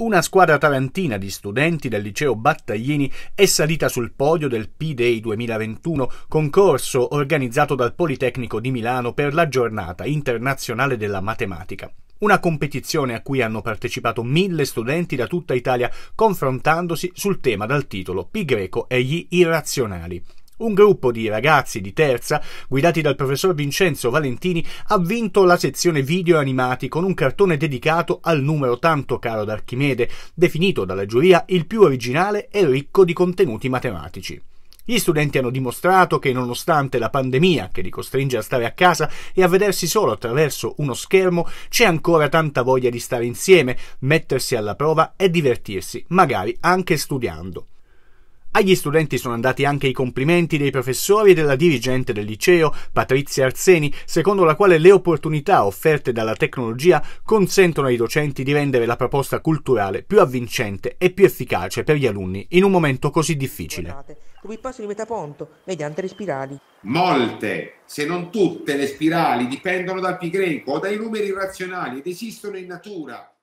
Una squadra tarantina di studenti del liceo Battaglini è salita sul podio del P-Day 2021, concorso organizzato dal Politecnico di Milano per la giornata internazionale della matematica. Una competizione a cui hanno partecipato mille studenti da tutta Italia confrontandosi sul tema dal titolo P greco e gli irrazionali. Un gruppo di ragazzi di terza, guidati dal professor Vincenzo Valentini, ha vinto la sezione video animati con un cartone dedicato al numero tanto caro ad Archimede, definito dalla giuria il più originale e ricco di contenuti matematici. Gli studenti hanno dimostrato che nonostante la pandemia che li costringe a stare a casa e a vedersi solo attraverso uno schermo, c'è ancora tanta voglia di stare insieme, mettersi alla prova e divertirsi, magari anche studiando. Agli studenti sono andati anche i complimenti dei professori e della dirigente del liceo, Patrizia Arseni, secondo la quale le opportunità offerte dalla tecnologia consentono ai docenti di rendere la proposta culturale più avvincente e più efficace per gli alunni in un momento così difficile. Come il passo di Metaponto, mediante le spirali. Molte, se non tutte, le spirali dipendono dal pi greco o dai numeri razionali ed esistono in natura.